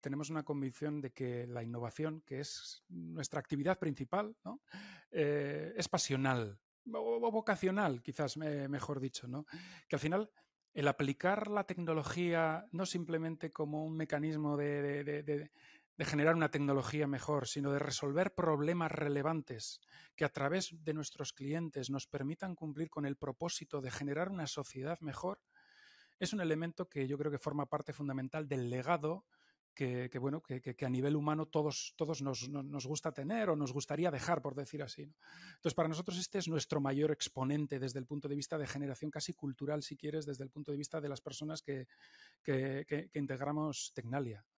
tenemos una convicción de que la innovación, que es nuestra actividad principal, eh, es pasional o vocacional, quizás mejor dicho, ¿no? que al final el aplicar la tecnología no simplemente como un mecanismo de generar una tecnología mejor, sino de resolver problemas relevantes que a través de nuestros clientes nos permitan cumplir con el propósito de generar una sociedad mejor, es un elemento que yo creo que forma parte fundamental del legado que, bueno, que, a nivel humano todos, nos, gusta tener o nos gustaría dejar, por decir así. Entonces, para nosotros este es nuestro mayor exponente desde el punto de vista de generación casi cultural, si quieres, desde el punto de vista de las personas que, que integramos Tecnalia.